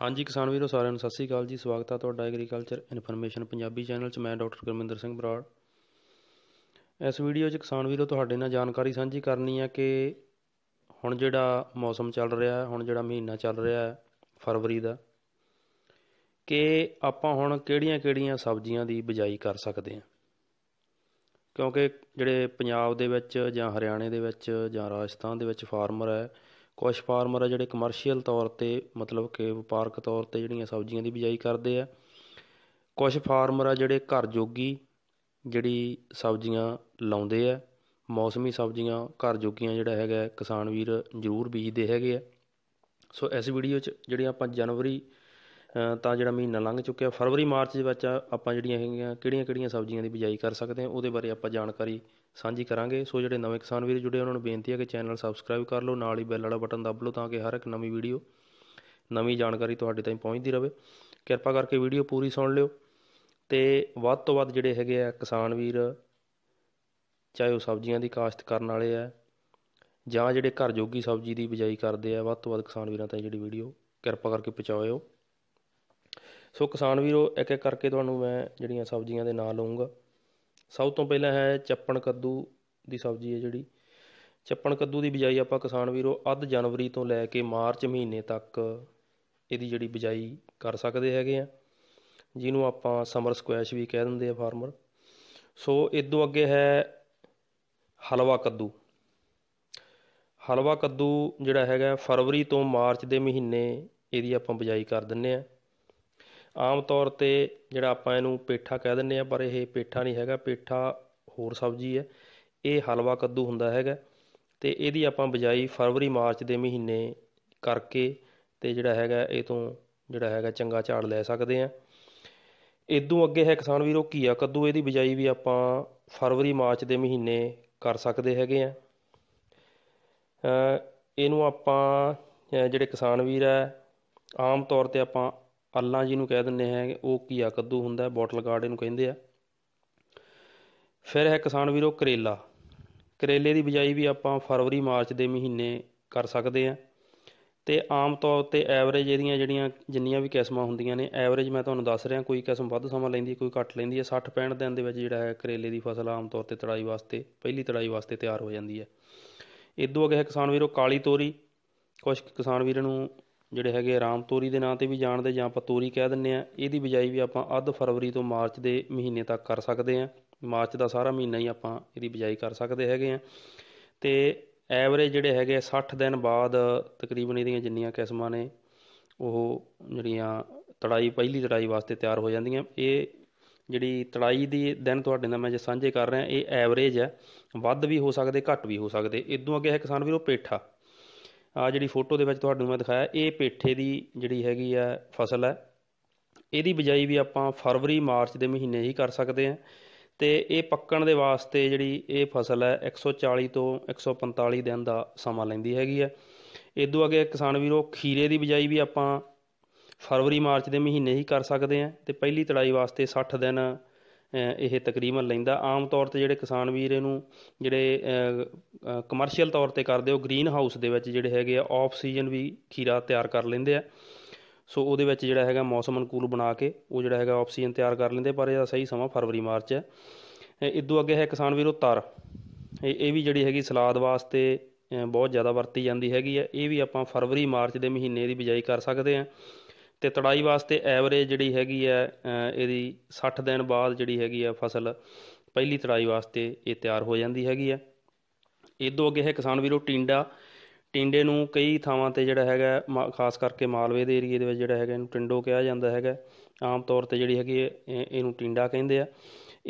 ਹਾਂਜੀ ਕਿਸਾਨ ਵੀਰੋ ਸਾਰਿਆਂ ਨੂੰ ਸਤਿ ਸ੍ਰੀ ਅਕਾਲ ਜੀ ਸਵਾਗਤ ਹੈ ਤੁਹਾਡਾ ਐਗਰੀਕਲਚਰ ਇਨਫੋਰਮੇਸ਼ਨ ਪੰਜਾਬੀ ਚੈਨਲ 'ਚ ਮੈਂ ਡਾਕਟਰ ਗੁਰਮਿੰਦਰ ਸਿੰਘ ਬਰਾੜ ਇਸ ਵੀਡੀਓ 'ਚ ਕਿਸਾਨ ਵੀਰੋ ਤੁਹਾਡੇ ਨਾਲ ਜਾਣਕਾਰੀ ਸਾਂਝੀ ਕਰਨੀ ਹੈ ਕਿ ਹੁਣ ਜਿਹੜਾ ਮੌਸਮ ਚੱਲ ਰਿਹਾ ਹੈ ਹੁਣ ਜਿਹੜਾ ਮਹੀਨਾ ਚੱਲ ਰਿਹਾ ਹੈ ਫਰਵਰੀ ਦਾ ਕਿ ਆਪਾਂ ਹੁਣ ਕਿਹੜੀਆਂ-ਕਿਹੜੀਆਂ ਸਬਜ਼ੀਆਂ ਦੀ ਬਿਜਾਈ ਕਰ ਸਕਦੇ ਹਾਂ ਕਿਉਂਕਿ ਜਿਹੜੇ ਪੰਜਾਬ ਦੇ ਵਿੱਚ ਜਾਂ ਹਰਿਆਣੇ ਦੇ ਵਿੱਚ ਜਾਂ ਰਾਜਸਥਾਨ ਦੇ ਵਿੱਚ ਫਾਰਮਰ ਹੈ ਕੁਝ ਫਾਰਮਰ ਆ ਜਿਹੜੇ ਕਮਰਸ਼ੀਅਲ ਤੌਰ ਤੇ ਮਤਲਬ ਕਿ ਵਪਾਰਕ ਤੌਰ ਤੇ ਜਿਹੜੀਆਂ ਸਬਜ਼ੀਆਂ ਦੀ ਬਿਜਾਈ ਕਰਦੇ ਆ ਕੁਝ ਫਾਰਮਰ ਆ ਜਿਹੜੇ ਘਰ ਜੋਗੀ ਜਿਹੜੀ ਸਬਜ਼ੀਆਂ ਲਾਉਂਦੇ ਆ ਮੌਸਮੀ ਸਬਜ਼ੀਆਂ ਘਰ ਜੋਗੀਆਂ ਜਿਹੜਾ ਹੈਗਾ ਕਿਸਾਨ ਵੀਰ ਜ਼ਰੂਰ ਬੀਜਦੇ ਹੈਗੇ ਆ ਸੋ ਇਸ ਵੀਡੀਓ 'ਚ ਜਿਹੜੀਆਂ ਆਪਾਂ ਜਨਵਰੀ ਤਾਂ ਜਿਹੜਾ ਮਹੀਨਾ ਲੰਘ ਚੁੱਕਿਆ ਫਰਵਰੀ ਮਾਰਚ ਦੇ ਵਿੱਚ ਆਪਾਂ ਜਿਹੜੀਆਂ ਹੈਗੀਆਂ ਕਿਹੜੀਆਂ-ਕਿਹੜੀਆਂ ਸਬਜ਼ੀਆਂ ਦੀ ਬਿਜਾਈ ਕਰ ਸਕਦੇ ਆ ਉਹਦੇ ਬਾਰੇ ਆਪਾਂ ਜਾਣਕਾਰੀ ਸਾਂਝੀ ਕਰਾਂਗੇ ਸੋ ਜਿਹੜੇ ਨਵੇਂ ਕਿਸਾਨ ਵੀਰ ਜੁੜੇ ਉਹਨਾਂ ਨੂੰ ਬੇਨਤੀ ਹੈ ਕਿ ਚੈਨਲ ਸਬਸਕ੍ਰਾਈਬ ਕਰ ਲਓ ਨਾਲ ਹੀ ਬੈਲ ਵਾਲਾ ਬਟਨ ਦਬ ਲਓ ਤਾਂ ਕਿ ਹਰ ਇੱਕ ਨਵੀਂ ਵੀਡੀਓ ਨਵੀਂ ਜਾਣਕਾਰੀ ਤੁਹਾਡੇ ਤਾਈਂ ਪਹੁੰਚਦੀ ਰਹੇ ਕਿਰਪਾ ਕਰਕੇ ਵੀਡੀਓ ਪੂਰੀ ਸੁਣ ਲਿਓ ਤੇ ਵੱਧ ਤੋਂ ਵੱਧ ਜਿਹੜੇ ਹੈਗੇ ਆ ਕਿਸਾਨ ਵੀਰ ਚਾਹੇ ਉਹ ਸਬਜ਼ੀਆਂ ਦੀ ਕਾਸ਼ਤ ਕਰਨ ਵਾਲੇ ਆ ਜਾਂ ਜਿਹੜੇ ਘਰ ਜੋਗੀ ਸਬਜ਼ੀ ਦੀ ਬਿਜਾਈ ਕਰਦੇ ਆ ਵੱਧ ਤੋਂ ਵੱਧ ਕਿਸਾਨ ਵੀਰਾਂ ਤਾਈਂ ਜਿਹੜੀ ਵੀਡੀਓ ਕਿਰਪਾ ਕਰਕੇ ਪਹੁੰਚਾਓ ਸੋ ਕਿਸਾਨ ਵੀਰੋ ਇੱਕ ਇੱਕ ਕਰਕੇ ਤੁਹਾਨੂੰ ਮੈਂ ਜਿਹੜੀਆਂ ਸਬਜ਼ੀਆਂ ਦੇ ਨਾਂ ਲਵਾਂਗਾ ਸਭ ਤੋਂ ਪਹਿਲਾਂ ਹੈ ਚੱਪਣ ਕੱਦੂ ਦੀ ਸਬਜ਼ੀ ਹੈ ਜਿਹੜੀ ਚੱਪਣ ਕੱਦੂ ਦੀ ਬਿਜਾਈ ਆਪਾਂ ਕਿਸਾਨ ਵੀਰੋ ਅੱਧ ਜਨਵਰੀ ਤੋਂ ਲੈ ਕੇ ਮਾਰਚ ਮਹੀਨੇ ਤੱਕ ਇਹਦੀ ਜਿਹੜੀ ਬਿਜਾਈ ਕਰ ਸਕਦੇ ਹੈਗੇ ਆ ਜਿਹਨੂੰ ਆਪਾਂ ਸਮਰ ਸਕੁਐਸ਼ ਵੀ ਕਹਿ ਦਿੰਦੇ ਆ ਫਾਰਮਰ ਸੋ ਇਦੋਂ ਅੱਗੇ ਹੈ ਹਲਵਾ ਕੱਦੂ ਹਲਵਾ ਕੱਦੂ ਜਿਹੜਾ ਹੈਗਾ ਫਰਵਰੀ ਤੋਂ ਮਾਰਚ ਦੇ ਮਹੀਨੇ ਇਹਦੀ ਆਪਾਂ ਬਿਜਾਈ ਕਰ ਦਿੰਨੇ ਆ ਆਮ ਤੌਰ ਤੇ ਜਿਹੜਾ ਆਪਾਂ ਇਹਨੂੰ ਪੇਠਾ ਕਹਿ ਦਿੰਨੇ ਆ ਪਰ ਇਹ ਪੇਠਾ ਨਹੀਂ ਹੈਗਾ ਪੇਠਾ ਹੋਰ ਸਬਜ਼ੀ ਹੈ ਇਹ ਹਲਵਾ ਕੱਦੂ ਹੁੰਦਾ ਹੈਗਾ ਤੇ ਇਹਦੀ ਆਪਾਂ ਬਜਾਈ ਫਰਵਰੀ ਮਾਰਚ ਦੇ ਮਹੀਨੇ ਕਰਕੇ ਤੇ ਜਿਹੜਾ ਹੈਗਾ ਇਹ ਤੋਂ ਜਿਹੜਾ ਹੈਗਾ ਚੰਗਾ ਝਾੜ ਲੈ ਸਕਦੇ ਆ ਇਦੋਂ ਅੱਗੇ ਹੈ ਕਿਸਾਨ ਵੀਰੋ ਕੀ ਆ ਕੱਦੂ ਇਹਦੀ ਬਜਾਈ ਵੀ ਆਪਾਂ ਫਰਵਰੀ ਮਾਰਚ ਦੇ ਮਹੀਨੇ ਕਰ ਸਕਦੇ ਹੈਗੇ ਆ ਇਹਨੂੰ ਆਪਾਂ ਜਿਹੜੇ ਕਿਸਾਨ ਵੀਰ ਆ ਆਮ ਤੌਰ ਤੇ ਆਪਾਂ ਪੱਲਾ ਜੀ ਨੂੰ ਕਹਿ ਦਿੰਦੇ ਹੈ ਉਹ ਆ ਕੱਦੂ ਹੁੰਦਾ ਬੋਟਲ ਗਾਰਡ ਇਹਨੂੰ ਕਹਿੰਦੇ ਆ ਫਿਰ ਹੈ ਕਿਸਾਨ ਵੀਰੋ ਕਰੇਲਾ ਕਰੇਲੇ ਦੀ ਬਿਜਾਈ ਵੀ ਆਪਾਂ ਫਰਵਰੀ ਮਾਰਚ ਦੇ ਮਹੀਨੇ ਕਰ ਸਕਦੇ ਆ ਤੇ ਆਮ ਤੌਰ ਤੇ ਐਵਰੇਜ ਇਹਦੀਆਂ ਜਿਹੜੀਆਂ ਜਿੰਨੀਆਂ ਵੀ ਕਿਸਮਾਂ ਹੁੰਦੀਆਂ ਨੇ ਐਵਰੇਜ ਮੈਂ ਤੁਹਾਨੂੰ ਦੱਸ ਰਿਹਾ ਕੋਈ ਕਿਸਮ ਵੱਧ ਸਮਾਂ ਲੈਂਦੀ ਹੈ ਕੋਈ ਘੱਟ ਲੈਂਦੀ ਹੈ 60 65 ਦਿਨ ਦੇ ਵਿੱਚ ਜਿਹੜਾ ਹੈ ਕਰੇਲੇ ਦੀ ਫਸਲ ਆਮ ਤੌਰ ਤੇ ਤੜਾਈ ਵਾਸਤੇ ਪਹਿਲੀ ਤੜਾਈ ਵਾਸਤੇ ਤਿਆਰ ਹੋ ਜਾਂਦੀ ਹੈ ਇਦੋਂ ਅਗੇ ਹੈ ਕਿਸਾਨ ਵੀਰੋ ਕਾਲੀ ਤੋਰੀ ਕੁਝ ਕਿਸਾਨ ਵੀਰਾਂ ਨੂੰ ਜਿਹੜੇ ਹੈਗੇ ਆਰਾਮ ਤੋਰੀ ਦੇ ਨਾਂ ਤੇ ਵੀ ਜਾਣਦੇ ਜਾਂ ਆਪਾਂ ਤੋਰੀ ਕਹਿ ਦਿੰਨੇ ਆ ਇਹਦੀ ਬਿਜਾਈ ਵੀ ਆਪਾਂ ਅੱਧ ਫਰਵਰੀ ਤੋਂ ਮਾਰਚ ਦੇ ਮਹੀਨੇ ਤੱਕ ਕਰ ਸਕਦੇ ਆ ਮਾਰਚ ਦਾ ਸਾਰਾ ਮਹੀਨਾ ਹੀ ਆਪਾਂ ਇਹਦੀ ਬਿਜਾਈ ਕਰ ਸਕਦੇ ਹੈਗੇ ਆ ਤੇ ਐਵਰੇਜ ਜਿਹੜੇ ਹੈਗੇ 60 ਦਿਨ ਬਾਅਦ ਤਕਰੀਬਨ ਇਹਦੀਆਂ ਜਿੰਨੀਆਂ ਕਿਸਮਾਂ ਨੇ ਉਹ ਜਿਹੜੀਆਂ ਤੜਾਈ ਪਹਿਲੀ ਤੜਾਈ ਵਾਸਤੇ ਤਿਆਰ ਹੋ ਜਾਂਦੀਆਂ ਇਹ ਜਿਹੜੀ ਤੜਾਈ ਦੀ ਦਿਨ ਤੁਹਾਡੇ ਨਾਲ ਮੈਂ ਜੇ ਸਾਂਝੇ ਕਰ ਰਿਹਾ ਇਹ ਐਵਰੇਜ ਹੈ ਵੱਧ ਵੀ ਹੋ ਸਕਦੇ ਘੱਟ ਵੀ ਹੋ ਸਕਦੇ ਇਦੋਂ ਅੱਗੇ ਹੈ ਕਿਸਾਨ ਵੀਰੋ ਪੇਠਾ ਆ ਜਿਹੜੀ ਫੋਟੋ ਦੇ ਵਿੱਚ ਤੁਹਾਨੂੰ ਮੈਂ ਦਿਖਾਇਆ ਇਹ ਪੇਠੇ ਦੀ ਜਿਹੜੀ ਹੈਗੀ ਆ ਫਸਲ ਹੈ ਇਹਦੀ ਬਿਜਾਈ ਵੀ ਆਪਾਂ ਫਰਵਰੀ ਮਾਰਚ ਦੇ ਮਹੀਨੇ ਹੀ ਕਰ ਸਕਦੇ ਆ ਤੇ ਇਹ ਪੱਕਣ ਦੇ ਵਾਸਤੇ ਜਿਹੜੀ ਇਹ ਫਸਲ ਹੈ 140 ਤੋਂ 145 ਦਿਨ ਦਾ ਸਮਾਂ ਲੈਂਦੀ ਹੈਗੀ ਆ ਇਦੋਂ ਅੱਗੇ ਕਿਸਾਨ ਵੀਰੋ ਖੀਰੇ ਦੀ ਬਿਜਾਈ ਵੀ ਆਪਾਂ ਫਰਵਰੀ ਮਾਰਚ ਦੇ ਮਹੀਨੇ ਹੀ ਕਰ ਸਕਦੇ ਆ ਤੇ ਪਹਿਲੀ ਤੜਾਈ ਵਾਸਤੇ 60 ਦਿਨ ਇਹ ਤਕਰੀਬਨ ਲੈਂਦਾ ਆਮ ਤੌਰ ਤੇ ਜਿਹੜੇ ਕਿਸਾਨ ਵੀਰ ਇਹਨੂੰ ਜਿਹੜੇ ਕਮਰਸ਼ੀਅਲ ਤੌਰ ਤੇ ਕਰਦੇ ਉਹ ਗ੍ਰੀਨ ਹਾਊਸ ਦੇ ਵਿੱਚ ਜਿਹੜੇ ਹੈਗੇ ਆ ਆਫ ਸੀਜ਼ਨ ਵੀ ਖੀਰਾ ਤਿਆਰ ਕਰ ਲੈਂਦੇ ਆ ਸੋ ਉਹਦੇ ਵਿੱਚ ਜਿਹੜਾ ਹੈਗਾ ਮੌਸਮ ਅਨੁਕੂਲ ਬਣਾ ਕੇ ਉਹ ਜਿਹੜਾ ਹੈਗਾ ਆਫ ਸੀਜ਼ਨ ਤਿਆਰ ਕਰ ਲੈਂਦੇ ਪਰ ਇਹਦਾ ਸਹੀ ਸਮਾਂ ਫਰਵਰੀ ਮਾਰਚ ਹੈ ਇਦੋਂ ਅੱਗੇ ਹੈ ਕਿਸਾਨ ਵੀਰੋ ਤਰ ਇਹ ਵੀ ਜਿਹੜੀ ਹੈਗੀ ਸਲਾਦ ਵਾਸਤੇ ਬਹੁਤ ਜ਼ਿਆਦਾ ਵਰਤੀ ਜਾਂਦੀ ਹੈਗੀ ਆ ਇਹ ਵੀ ਆਪਾਂ ਫਰਵਰੀ ਮਾਰਚ ਦੇ ਮਹੀਨੇ ਦੀ ਬਿਜਾਈ ਕਰ ਸਕਦੇ ਆ ਤੇ ਤੜਾਈ ਵਾਸਤੇ ਐਵਰੇਜ ਜਿਹੜੀ ਹੈਗੀ ਹੈ ਇਹਦੀ 60 ਦਿਨ ਬਾਅਦ ਜਿਹੜੀ ਹੈਗੀ ਹੈ ਫਸਲ ਪਹਿਲੀ ਤੜਾਈ ਵਾਸਤੇ ਇਹ ਤਿਆਰ ਹੋ ਜਾਂਦੀ ਹੈਗੀ ਹੈ ਇਦੋਂ ਅੱਗੇ ਹੈ ਕਿਸਾਨ ਵੀਰੋ ਟਿੰਡਾ ਟਿੰਡੇ ਨੂੰ ਕਈ ਥਾਵਾਂ ਤੇ ਜਿਹੜਾ ਹੈਗਾ ਖਾਸ ਕਰਕੇ ਮਾਲਵੇ ਦੇ ਏਰੀਏ ਦੇ ਵਿੱਚ ਜਿਹੜਾ ਹੈਗਾ ਇਹਨੂੰ ਟਿੰਡੋ ਕਿਹਾ ਜਾਂਦਾ ਹੈਗਾ ਆਮ ਤੌਰ ਤੇ ਜਿਹੜੀ ਹੈਗੀ ਇਹਨੂੰ ਟਿੰਡਾ ਕਹਿੰਦੇ ਆ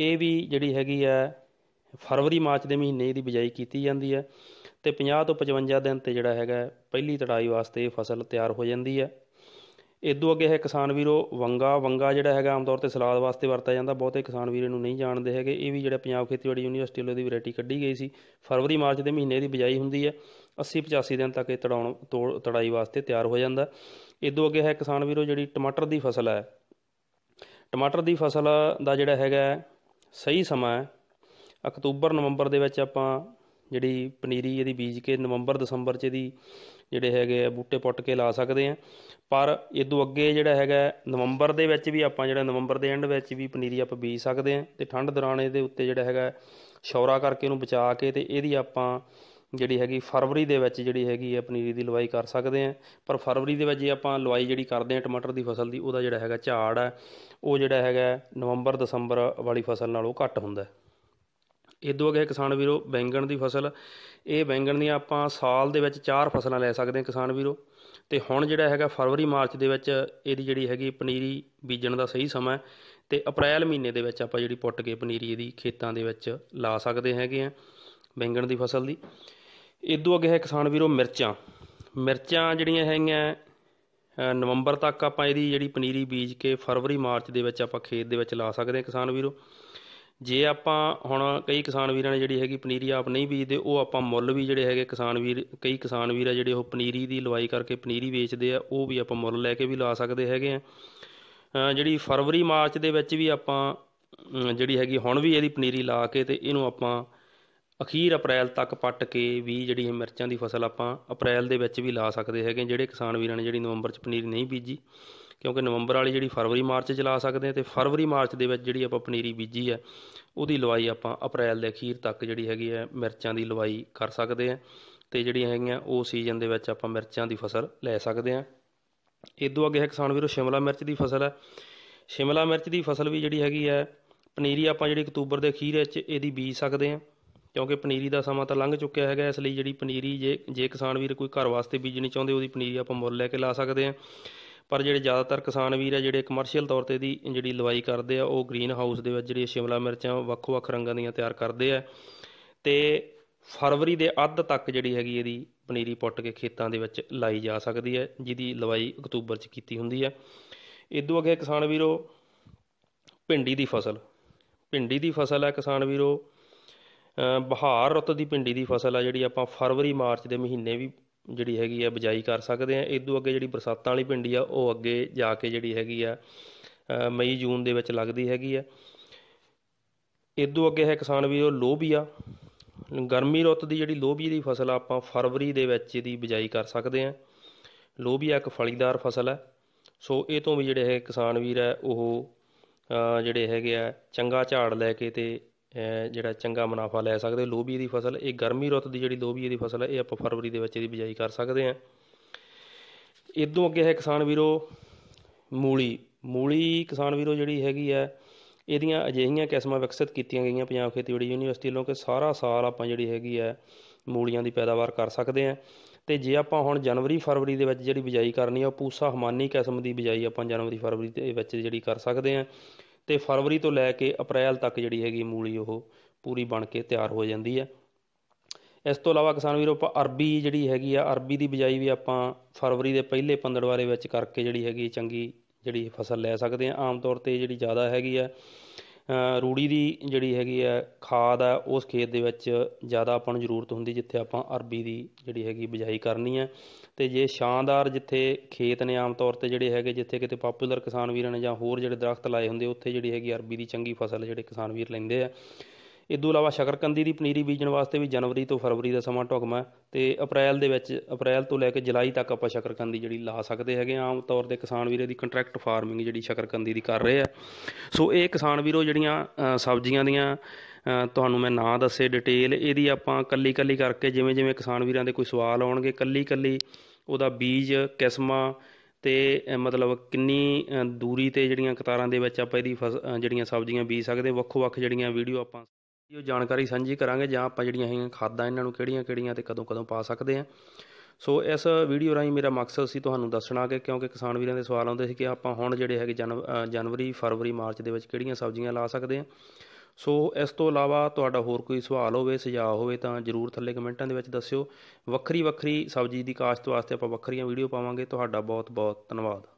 ਇਹ ਵੀ ਜਿਹੜੀ ਹੈਗੀ ਹੈ ਫਰਵਰੀ ਮਾਰਚ ਦੇ ਮਹੀਨੇ ਦੀ ਬਿਜਾਈ ਕੀਤੀ ਜਾਂਦੀ ਹੈ ਤੇ 50 ਤੋਂ 55 ਦਿਨ ਤੇ ਜਿਹੜਾ ਹੈਗਾ ਪਹਿਲੀ ਤੜਾਈ ਵਾਸਤੇ ਇਹ ਫਸਲ ਤਿਆਰ ਹੋ ਜਾਂਦੀ ਹੈ ਇਦੋਂ ਅੱਗੇ ਹੈ ਕਿਸਾਨ ਵੀਰੋ ਵੰਗਾ ਵੰਗਾ ਜਿਹੜਾ ਹੈਗਾ ਆਮ ਤੌਰ ਤੇ ਸਲਾਦ ਵਾਸਤੇ ਵਰਤਿਆ ਜਾਂਦਾ ਬਹੁਤੇ ਕਿਸਾਨ ਵੀਰ ਨੂੰ ਨਹੀਂ ਜਾਣਦੇ ਹੈਗੇ ਇਹ ਵੀ ਜਿਹੜਾ ਪੰਜਾਬ ਖੇਤੀਬਾੜੀ ਯੂਨੀਵਰਸਿਟੀ ਵੱਲੋਂ ਦੀ ਵੈਰਾਈਟੀ ਕੱਢੀ ਗਈ ਸੀ ਫਰਵਰੀ ਮਾਰਚ ਦੇ ਮਹੀਨੇ ਦੀ ਬਿਜਾਈ ਹੁੰਦੀ ਹੈ 80 85 ਦਿਨ ਤੱਕ ਇਹ ਤੜਾਉਣ ਤੜਾਈ ਵਾਸਤੇ ਤਿਆਰ ਹੋ ਜਾਂਦਾ ਇਦੋਂ ਅੱਗੇ ਹੈ ਕਿਸਾਨ ਵੀਰੋ ਜਿਹੜੀ ਟਮਾਟਰ ਦੀ ਫਸਲ ਹੈ ਟਮਾਟਰ ਦੀ ਫਸਲ ਦਾ ਜਿਹੜਾ ਹੈਗਾ ਸਹੀ ਸਮਾਂ ਹੈ ਅਕਤੂਬਰ ਨਵੰਬਰ ਦੇ ਵਿੱਚ ਆਪਾਂ ਜਿਹੜੀ ਪਨੀਰੀ ਇਹਦੀ ਬੀਜ ਕੇ ਨਵੰਬਰ ਦਸੰਬਰ 'ਚ ਇਹਦੀ ਜਿਹੜੇ ਹੈਗੇ ਆ ਬੂਟੇ ਪੁੱਟ ਕੇ ਲਾ ਸਕਦੇ ਆ ਪਰ ਇਦੋਂ ਅੱਗੇ ਜਿਹੜਾ ਹੈਗਾ ਨਵੰਬਰ ਦੇ ਵਿੱਚ ਵੀ ਆਪਾਂ ਜਿਹੜਾ ਨਵੰਬਰ ਦੇ ਐਂਡ ਵਿੱਚ ਵੀ ਪਨੀਰੀ ਆਪਾਂ ਬੀਜ ਸਕਦੇ ਆ ਤੇ ਠੰਡ ਦੌਰਾਨ ਇਹਦੇ ਉੱਤੇ ਜਿਹੜਾ ਹੈਗਾ ਸ਼ੌਰਾ ਕਰਕੇ ਇਹਨੂੰ ਬਚਾ ਕੇ ਤੇ ਇਹਦੀ ਆਪਾਂ ਜਿਹੜੀ ਹੈਗੀ ਫਰਵਰੀ ਦੇ ਵਿੱਚ ਜਿਹੜੀ ਹੈਗੀ ਹੈ ਪਨੀਰੀ ਦੀ ਲਵਾਈ ਕਰ ਸਕਦੇ ਆ ਪਰ ਫਰਵਰੀ ਦੇ ਵਿੱਚ ਜੇ ਆਪਾਂ ਲਵਾਈ ਜਿਹੜੀ ਕਰਦੇ ਆ ਟਮਾਟਰ ਦੀ ਫਸਲ ਦੀ ਉਹਦਾ ਜਿਹੜਾ ਹੈਗਾ ਝਾੜ ਆ ਉਹ ਜਿਹੜਾ ਹੈਗਾ ਨਵੰਬਰ ਦਸੰਬਰ ਵਾਲੀ ਫਸਲ ਨਾਲੋਂ ਘੱਟ ਹੁੰਦਾ ਇਹ ਤੋਂ ਅੱਗੇ ਕਿਸਾਨ ਵੀਰੋ ਬੈਂਗਣ ਦੀ ਫਸਲ ਇਹ ਬੈਂਗਣ ਦੀ ਆਪਾਂ ਸਾਲ ਦੇ ਵਿੱਚ ਚਾਰ ਫਸਲਾਂ ਲੈ ਸਕਦੇ ਹਾਂ ਕਿਸਾਨ ਵੀਰੋ ਤੇ ਹੁਣ ਜਿਹੜਾ ਹੈਗਾ ਫਰਵਰੀ ਮਾਰਚ ਦੇ ਵਿੱਚ ਇਹਦੀ ਜਿਹੜੀ ਹੈਗੀ ਪਨੀਰੀ ਬੀਜਣ ਦਾ ਸਹੀ ਸਮਾਂ ਤੇ ਅਪ੍ਰੈਲ ਮਹੀਨੇ ਦੇ ਵਿੱਚ ਆਪਾਂ ਜਿਹੜੀ ਪੁੱਟ ਕੇ ਪਨੀਰੀ ਇਹਦੀ ਖੇਤਾਂ ਦੇ ਵਿੱਚ ਲਾ ਸਕਦੇ ਹੈਗੇ ਆ ਬੈਂਗਣ ਦੀ ਫਸਲ ਦੀ ਇਦੋਂ ਅੱਗੇ ਹੈ ਕਿਸਾਨ ਵੀਰੋ ਮਿਰਚਾਂ ਮਿਰਚਾਂ ਜਿਹੜੀਆਂ ਹੈਗੀਆਂ ਨਵੰਬਰ ਤੱਕ ਆਪਾਂ ਇਹਦੀ ਜਿਹੜੀ ਪਨੀਰੀ ਬੀਜ ਕੇ ਫਰਵਰੀ ਮਾਰਚ ਦੇ ਵਿੱਚ ਆਪਾਂ ਖੇਤ ਦੇ ਵਿੱਚ ਲਾ ਸਕਦੇ ਹਾਂ ਕਿਸਾਨ ਵੀਰੋ ਜੇ ਆਪਾਂ ਹੁਣ ਕਈ ਕਿਸਾਨ ਵੀਰਾਂ ਨੇ ਜਿਹੜੀ ਹੈਗੀ ਪਨੀਰੀ ਆਪ ਨਹੀਂ ਬੀਜਦੇ ਉਹ ਆਪਾਂ ਮੁੱਲ ਵੀ ਜਿਹੜੇ ਹੈਗੇ ਕਿਸਾਨ ਵੀਰ ਕਈ ਕਿਸਾਨ ਵੀਰ ਆ ਜਿਹੜੇ ਉਹ ਪਨੀਰੀ ਦੀ ਲਵਾਈ ਕਰਕੇ ਪਨੀਰੀ ਵੇਚਦੇ ਆ ਉਹ ਵੀ ਆਪਾਂ ਮੁੱਲ ਲੈ ਕੇ ਵੀ ਲਾ ਸਕਦੇ ਹੈਗੇ ਆ ਜਿਹੜੀ ਫਰਵਰੀ ਮਾਰਚ ਦੇ ਵਿੱਚ ਵੀ ਆਪਾਂ ਜਿਹੜੀ ਹੈਗੀ ਹੁਣ ਵੀ ਇਹਦੀ ਪਨੀਰੀ ਲਾ ਕੇ ਤੇ ਇਹਨੂੰ ਆਪਾਂ ਅਖੀਰ ਅਪ੍ਰੈਲ ਤੱਕ ਪੱਟ ਕੇ ਵੀ ਜਿਹੜੀ ਹੈ ਮਿਰਚਾਂ ਦੀ ਫਸਲ ਆਪਾਂ ਅਪ੍ਰੈਲ ਦੇ ਵਿੱਚ ਵੀ ਲਾ ਸਕਦੇ ਹੈਗੇ ਜਿਹੜੇ ਕਿਸਾਨ ਵੀਰਾਂ ਨੇ ਜਿਹੜੀ ਨਵੰਬਰ 'ਚ ਪਨੀਰੀ ਨਹੀਂ ਬੀਜੀ ਕਿਉਂਕਿ ਨਵੰਬਰ ਵਾਲੀ ਜਿਹੜੀ ਫਰਵਰੀ ਮਾਰਚ ਚਲਾ ਸਕਦੇ ਆ ਤੇ ਫਰਵਰੀ ਮਾਰਚ ਦੇ ਵਿੱਚ ਜਿਹੜੀ ਆਪਾਂ ਪਨੀਰੀ ਬੀਜੀ ਹੈ ਉਹਦੀ ਲਵਾਈ ਆਪਾਂ ਅਪ੍ਰੈਲ ਦੇ ਅਖੀਰ ਤੱਕ ਜਿਹੜੀ ਹੈਗੀ ਹੈ ਮਿਰਚਾਂ ਦੀ ਲਵਾਈ ਕਰ ਸਕਦੇ ਆ ਤੇ ਜਿਹੜੀਆਂ ਹੈਗੀਆਂ ਉਹ ਸੀਜ਼ਨ ਦੇ ਵਿੱਚ ਆਪਾਂ ਮਿਰਚਾਂ ਦੀ ਫਸਲ ਲੈ ਸਕਦੇ ਆ ਇਦੋਂ ਅੱਗੇ ਹੈ ਕਿਸਾਨ ਵੀਰੋ ਸ਼ਿਮਲਾ ਮਿਰਚ ਦੀ ਫਸਲ ਹੈ ਸ਼ਿਮਲਾ ਮਿਰਚ ਦੀ ਫਸਲ ਵੀ ਜਿਹੜੀ ਹੈਗੀ ਹੈ ਪਨੀਰੀ ਆਪਾਂ ਜਿਹੜੀ ਅਕਤੂਬਰ ਦੇ ਅਖੀਰ ਵਿੱਚ ਇਹਦੀ ਬੀਜ ਸਕਦੇ ਆ ਕਿਉਂਕਿ ਪਨੀਰੀ ਦਾ ਸਮਾਂ ਤਾਂ ਲੰਘ ਚੁੱਕਿਆ ਹੈਗਾ ਇਸ ਲਈ ਜਿਹੜੀ ਪਨੀਰੀ ਜੇ ਜੇ ਕਿਸਾਨ ਵੀਰ ਕੋਈ ਘਰ ਵਾਸਤੇ ਬੀਜਣੀ ਚਾਹੁੰਦੇ ਉਹਦੀ ਪਨੀਰੀ ਆਪਾਂ ਮੁੱਲ ਲੈ ਕੇ ਲਾ ਸਕਦੇ ਆ ਪਰ ਜਿਹੜੇ ਜ਼ਿਆਦਾਤਰ ਕਿਸਾਨ ਵੀਰ ਆ ਜਿਹੜੇ ਕਮਰਸ਼ੀਅਲ ਤੌਰ ਤੇ ਦੀ ਜਿਹੜੀ ਲਵਾਈ ਕਰਦੇ ਆ ਉਹ ਗ੍ਰੀਨ ਹਾਊਸ ਦੇ ਵਿੱਚ ਜਿਹੜੀ ਸ਼ਿਮਲਾ ਮਿਰਚਾਂ ਵੱਖ-ਵੱਖ ਰੰਗਾਂ ਦੀਆਂ ਤਿਆਰ ਕਰਦੇ ਆ ਤੇ ਫਰਵਰੀ ਦੇ ਅੱਧ ਤੱਕ ਜਿਹੜੀ ਹੈਗੀ ਇਹਦੀ ਪਨੀਰੀ ਪੁੱਟ ਕੇ ਖੇਤਾਂ ਦੇ ਵਿੱਚ ਲਾਈ ਜਾ ਸਕਦੀ ਹੈ ਜਿਹਦੀ ਲਵਾਈ ਅਕਤੂਬਰ 'ਚ ਕੀਤੀ ਹੁੰਦੀ ਹੈ ਇਦੋਂ ਅੱਗੇ ਕਿਸਾਨ ਵੀਰੋ ਭਿੰਡੀ ਦੀ ਫਸਲ ਭਿੰਡੀ ਦੀ ਫਸਲ ਹੈ ਕਿਸਾਨ ਵੀਰੋ ਬਹਾਰ ਰੁੱਤ ਦੀ ਭਿੰਡੀ ਦੀ ਫਸਲ ਆ ਜਿਹੜੀ ਆਪਾਂ ਫਰਵਰੀ ਮਾਰਚ ਦੇ ਮਹੀਨੇ ਵੀ ਜਿਹੜੀ ਹੈਗੀ ਆ ਬਿਜਾਈ ਕਰ ਸਕਦੇ ਆ ਇਹ ਤੋਂ ਅੱਗੇ ਜਿਹੜੀ ਬਰਸਾਤਾਂ ਵਾਲੀ ਭਿੰਡੀ ਆ ਉਹ ਅੱਗੇ ਜਾ ਕੇ ਜਿਹੜੀ ਹੈਗੀ ਆ ਮਈ ਜੂਨ ਦੇ ਵਿੱਚ ਲੱਗਦੀ ਹੈਗੀ ਆ ਇਦੋਂ ਅੱਗੇ ਹੈ ਕਿਸਾਨ ਵੀਰੋ ਲੋਬੀਆ ਗਰਮੀ ਰੁੱਤ ਦੀ ਜਿਹੜੀ ਲੋਬੀ ਦੀ ਫਸਲ ਆ ਆਪਾਂ ਫਰਵਰੀ ਦੇ ਵਿੱਚ ਇਹਦੀ ਬਿਜਾਈ ਕਰ ਸਕਦੇ ਆ ਲੋਬੀਆ ਇੱਕ ਫਲੀਦਾਰ ਫਸਲ ਹੈ ਸੋ ਇਹ ਤੋਂ ਵੀ ਜਿਹੜੇ ਹੈ ਕਿਸਾਨ ਵੀਰ ਹੈ ਉਹ ਜਿਹੜੇ ਹੈਗੇ ਆ ਚੰਗਾ ਝਾੜ ਲੈ ਕੇ ਤੇ ਜਿਹੜਾ ਚੰਗਾ ਮੁਨਾਫਾ ਲੈ ਸਕਦੇ ਲੋਬੀਏ ਦੀ ਫਸਲ ਇਹ ਗਰਮੀ ਰੁੱਤ ਦੀ ਜਿਹੜੀ ਲੋਬੀਏ ਦੀ ਫਸਲ ਹੈ ਇਹ ਆਪਾਂ ਫਰਵਰੀ ਦੇ ਵਿੱਚ ਇਹਦੀ ਬਿਜਾਈ ਕਰ ਸਕਦੇ ਹਾਂ ਇਦੋਂ ਅੱਗੇ ਹੈ ਕਿਸਾਨ ਵੀਰੋ ਮੂਲੀ ਮੂਲੀ ਕਿਸਾਨ ਵੀਰੋ ਜਿਹੜੀ ਹੈਗੀ ਹੈ ਇਹਦੀਆਂ ਅਜਿਹੀਆਂ ਕਿਸਮਾਂ ਵਿਕਸਿਤ ਕੀਤੀਆਂ ਗਈਆਂ ਪੰਜਾਬ ਖੇਤੀਬਾੜੀ ਯੂਨੀਵਰਸਿਟੀ ਵੱਲੋਂ ਕਿ ਸਾਰਾ ਸਾਲ ਆਪਾਂ ਜਿਹੜੀ ਹੈਗੀ ਹੈ ਮੂਲੀਆਂ ਦੀ ਪੈਦਾਵਾਰ ਕਰ ਸਕਦੇ ਹਾਂ ਤੇ ਜੇ ਆਪਾਂ ਹੁਣ ਜਨਵਰੀ ਫਰਵਰੀ ਦੇ ਵਿੱਚ ਜਿਹੜੀ ਬਿਜਾਈ ਕਰਨੀ ਆ ਉਹ ਪੂਸਾ ਹਮਾਨੀ ਕਿਸਮ ਦੀ ਬਿਜਾਈ ਆਪਾਂ ਜਨਵਰੀ ਫਰਵਰੀ ਦੇ ਵਿੱਚ ਜਿਹੜੀ ਕਰ ਸਕਦੇ ਆ ਤੇ ਫਰਵਰੀ ਤੋਂ ਲੈ ਕੇ ਅਪ੍ਰੈਲ ਤੱਕ ਜਿਹੜੀ ਹੈਗੀ ਮੂਲੀ ਉਹ ਪੂਰੀ ਬਣ ਕੇ ਤਿਆਰ ਹੋ ਜਾਂਦੀ ਹੈ ਇਸ ਤੋਂ ਇਲਾਵਾ ਕਿਸਾਨ ਵੀਰੋ ਆਪਾਂ ਅਰਬੀ ਜਿਹੜੀ ਹੈਗੀ ਆ ਅਰਬੀ ਦੀ ਬਿਜਾਈ ਵੀ ਆਪਾਂ ਫਰਵਰੀ ਦੇ ਪਹਿਲੇ ਪੰਦੜਵਾਲੇ ਵਿੱਚ ਕਰਕੇ ਜਿਹੜੀ ਹੈਗੀ ਚੰਗੀ ਜਿਹੜੀ ਫਸਲ ਲੈ ਸਕਦੇ ਆ ਆਮ ਤੌਰ ਤੇ ਜਿਹੜੀ ਜ਼ਿਆਦਾ ਹੈਗੀ ਆ ਰੂੜੀ ਦੀ ਜਿਹੜੀ ਹੈਗੀ ਆ ਖਾਦ ਆ ਉਸ ਖੇਤ ਦੇ ਵਿੱਚ ਜ਼ਿਆਦਾ ਆਪਾਂ ਨੂੰ ਜ਼ਰੂਰਤ ਹੁੰਦੀ ਜਿੱਥੇ ਆਪਾਂ ਅਰਬੀ ਦੀ ਜਿਹੜੀ ਹੈਗੀ ਬਿਜਾਈ ਕਰਨੀ ਹੈ ਤੇ ਜੇ ਸ਼ਾਨਦਾਰ ਜਿੱਥੇ ਖੇਤ ਨੇ ਆਮ ਤੌਰ ਤੇ ਜਿਹੜੇ ਹੈਗੇ ਜਿੱਥੇ ਕਿਤੇ ਪਪੂਲਰ ਕਿਸਾਨ ਵੀਰਾਂ ਨੇ ਜਾਂ ਹੋਰ ਜਿਹੜੇ ਦਰਖਤ ਲਾਏ ਹੁੰਦੇ ਉੱਥੇ ਜਿਹੜੀ ਹੈਗੀ ਅਰਬੀ ਦੀ ਚੰਗੀ ਫਸਲ ਜਿਹੜੇ ਕਿਸਾਨ ਵੀਰ ਲੈਂਦੇ ਆ ਇਹ ਤੋਂ ਇਲਾਵਾ ਸ਼ਕਰਕੰਦੀ ਦੀ ਪਨੀਰੀ ਬੀਜਣ ਵਾਸਤੇ ਵੀ ਜਨਵਰੀ ਤੋਂ ਫਰਵਰੀ ਦਾ ਸਮਾਂ ਢੁਕਮਾ ਤੇ ਅਪ੍ਰੈਲ ਦੇ ਵਿੱਚ ਅਪ੍ਰੈਲ ਤੋਂ ਲੈ ਕੇ ਜੁਲਾਈ ਤੱਕ ਆਪਾਂ ਸ਼ਕਰਕੰਦੀ ਜਿਹੜੀ ਲਾ ਸਕਦੇ ਹੈਗੇ ਆਮ ਤੌਰ ਤੇ ਕਿਸਾਨ ਵੀਰੇ ਦੀ ਕੰਟਰੈਕਟ ਫਾਰਮਿੰਗ ਜਿਹੜੀ ਸ਼ਕਰਕੰਦੀ ਦੀ ਕਰ ਰਹੇ ਆ ਸੋ ਇਹ ਕਿਸਾਨ ਵੀਰੋ ਜਿਹੜੀਆਂ ਸਬਜ਼ੀਆਂ ਦੀਆਂ ਤੁਹਾਨੂੰ ਮੈਂ ਨਾਂ ਦੱਸੇ ਡਿਟੇਲ ਇਹਦੀ ਆਪਾਂ ਕੱਲੀ ਕੱਲੀ ਕਰਕੇ ਜਿਵੇਂ ਜਿਵੇਂ ਕਿਸਾਨ ਵੀਰਾਂ ਦੇ ਕੋਈ ਸਵਾਲ ਆਉਣਗੇ ਕੱਲੀ ਕੱਲੀ ਉਹਦਾ ਬੀਜ ਕਿਸਮਾਂ ਤੇ ਮਤਲਬ ਕਿੰਨੀ ਦੂਰੀ ਤੇ ਜਿਹੜੀਆਂ ਕਤਾਰਾਂ ਦੇ ਵਿੱਚ ਆਪਾਂ ਇਹਦੀ ਜਿਹੜੀਆਂ ਸਬਜ਼ੀਆਂ ਬੀਜ ਸਕਦੇ ਵੱਖੋ ਵੱਖ ਜਿਹੜੀਆਂ ਵੀਡੀਓ ਆਪਾਂ ਜੋ ਜਾਣਕਾਰੀ ਸਾਂਝੀ ਕਰਾਂਗੇ ਜਾਂ ਆਪਾਂ ਜਿਹੜੀਆਂ ਹੈਗੀਆਂ ਖਾਦਾਂ ਇਹਨਾਂ ਨੂੰ ਕਿਹੜੀਆਂ-ਕਿਹੜੀਆਂ ਤੇ ਕਦੋਂ-ਕਦੋਂ ਪਾ ਸਕਦੇ ਆ ਸੋ ਇਸ ਵੀਡੀਓ ਰਾਹੀਂ ਮੇਰਾ ਮਕਸਦ ਸੀ ਤੁਹਾਨੂੰ ਦੱਸਣਾ ਕਿ ਕਿਉਂਕਿ ਕਿਸਾਨ ਵੀਰਾਂ ਦੇ ਸਵਾਲ ਆਉਂਦੇ ਸੀ ਕਿ ਆਪਾਂ ਹੁਣ ਜਿਹੜੇ ਹੈਗੇ ਜਨਵਰੀ ਫਰਵਰੀ ਮਾਰਚ ਦੇ ਵਿੱਚ ਕਿਹੜੀਆਂ ਸਬਜ਼ੀਆਂ ਲਾ ਸਕਦੇ ਆ ਸੋ ਇਸ ਤੋਂ ਇਲਾਵਾ ਤੁਹਾਡਾ ਹੋਰ ਕੋਈ ਸਵਾਲ ਹੋਵੇ ਸੁਝਾਅ ਹੋਵੇ ਤਾਂ ਜਰੂਰ ਥੱਲੇ ਕਮੈਂਟਾਂ ਦੇ ਵਿੱਚ ਦੱਸਿਓ ਵੱਖਰੀ ਵੱਖਰੀ ਸਬਜ਼ੀ ਦੀ ਕਾਸ਼ਤ ਵਾਸਤੇ ਆਪਾਂ ਵੱਖਰੀਆਂ ਵੀਡੀਓ ਪਾਵਾਂਗੇ ਤੁਹਾਡਾ ਬਹੁਤ ਬਹੁਤ ਧੰਨਵਾਦ